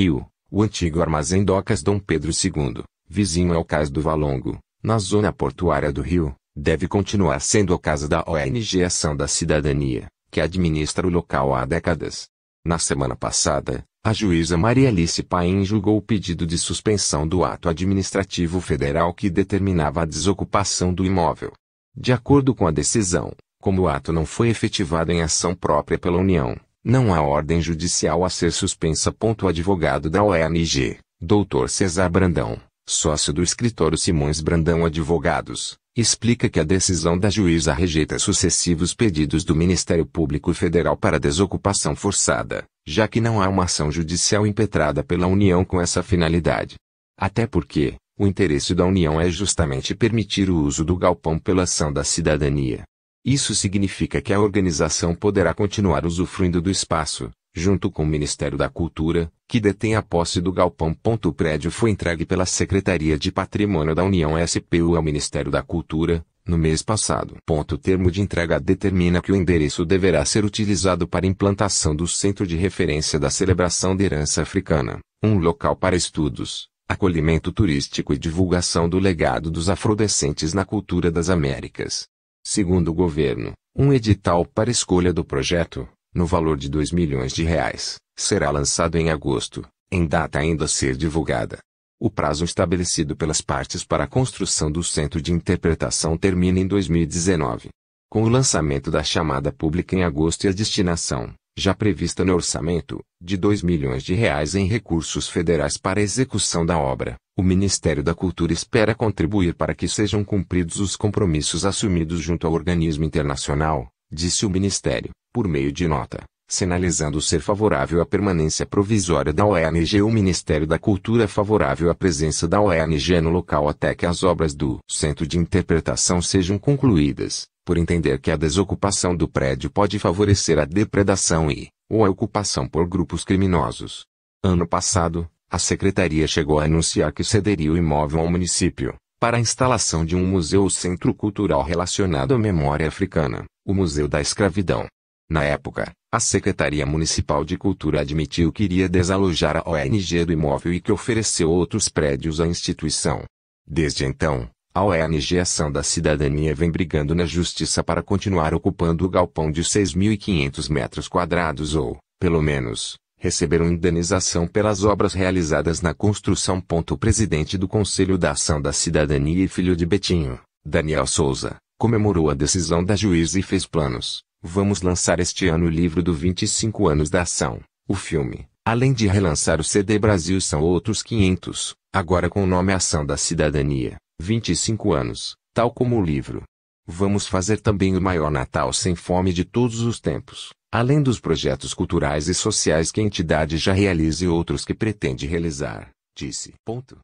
Rio, o antigo armazém Docas Dom Pedro II, vizinho ao Cais do Valongo, na zona portuária do Rio, deve continuar sendo a casa da ONG Ação da Cidadania, que administra o local há décadas. Na semana passada, a juíza Maria Alice Paim julgou o pedido de suspensão do ato administrativo federal que determinava a desocupação do imóvel. De acordo com a decisão, como o ato não foi efetivado em ação própria pela União, não há ordem judicial a ser suspensa. O advogado da ONG, Dr. Cesar Brandão, sócio do escritório Simões Brandão Advogados, explica que a decisão da juíza rejeita sucessivos pedidos do Ministério Público Federal para desocupação forçada, já que não há uma ação judicial impetrada pela União com essa finalidade. Até porque, o interesse da União é justamente permitir o uso do galpão pela ação da cidadania. Isso significa que a organização poderá continuar usufruindo do espaço, junto com o Ministério da Cultura, que detém a posse do galpão. O prédio foi entregue pela Secretaria de Patrimônio da União SPU ao Ministério da Cultura, no mês passado. Ponto termo de entrega determina que o endereço deverá ser utilizado para implantação do Centro de Referência da Celebração da Herança Africana, um local para estudos, acolhimento turístico e divulgação do legado dos afrodescentes na cultura das Américas segundo o governo, um edital para escolha do projeto, no valor de 2 milhões de reais, será lançado em agosto, em data ainda a ser divulgada. O prazo estabelecido pelas partes para a construção do centro de interpretação termina em 2019. Com o lançamento da chamada pública em agosto e a destinação, já prevista no orçamento, de 2 milhões de reais em recursos federais para a execução da obra, o Ministério da Cultura espera contribuir para que sejam cumpridos os compromissos assumidos junto ao organismo internacional, disse o Ministério, por meio de nota, sinalizando ser favorável à permanência provisória da ONG. O Ministério da Cultura é favorável à presença da ONG no local até que as obras do Centro de Interpretação sejam concluídas, por entender que a desocupação do prédio pode favorecer a depredação e, ou a ocupação por grupos criminosos. Ano passado, a secretaria chegou a anunciar que cederia o imóvel ao município, para a instalação de um museu ou centro cultural relacionado à memória africana, o Museu da Escravidão. Na época, a Secretaria Municipal de Cultura admitiu que iria desalojar a ONG do imóvel e que ofereceu outros prédios à instituição. Desde então, a ONG Ação da Cidadania vem brigando na justiça para continuar ocupando o galpão de 6.500 metros quadrados ou, pelo menos, receberam indenização pelas obras realizadas na construção. O presidente do Conselho da Ação da Cidadania e filho de Betinho, Daniel Souza, comemorou a decisão da juíza e fez planos. Vamos lançar este ano o livro do 25 anos da ação, o filme. Além de relançar o CD Brasil são outros 500, agora com o nome Ação da Cidadania, 25 anos, tal como o livro. Vamos fazer também o maior Natal sem fome de todos os tempos, além dos projetos culturais e sociais que a entidade já realiza e outros que pretende realizar, disse. Ponto.